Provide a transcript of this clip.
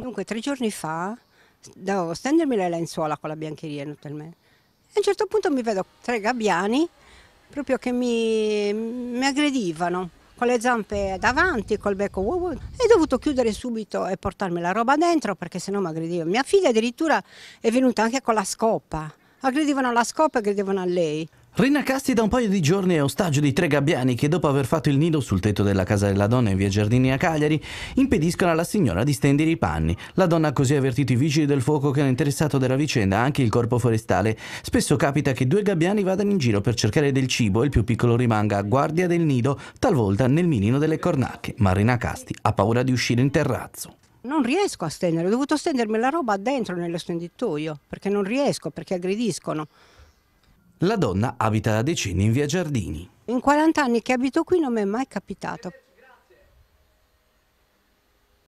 Dunque, tre giorni fa devo stendermi le lenzuola con la biancheria naturalmente. E a un certo punto mi vedo tre gabbiani proprio che mi, mi aggredivano con le zampe davanti, col becco. Wow, wow. E ho dovuto chiudere subito e portarmi la roba dentro perché sennò mi aggredivano. Mia figlia addirittura è venuta anche con la scopa. Aggredivano la scopa e aggredivano a lei. Rina Casti da un paio di giorni è ostaggio di tre gabbiani che dopo aver fatto il nido sul tetto della casa della donna in via Giardini a Cagliari impediscono alla signora di stendere i panni. La donna ha così avvertito i vigili del fuoco che hanno interessato della vicenda anche il corpo forestale. Spesso capita che due gabbiani vadano in giro per cercare del cibo e il più piccolo rimanga a guardia del nido, talvolta nel minino delle cornacche, ma Rina Casti ha paura di uscire in terrazzo non riesco a stendere, ho dovuto stendermi la roba dentro nello stenditoio perché non riesco, perché aggrediscono. La donna abita da decenni in via Giardini. In 40 anni che abito qui non mi è mai capitato,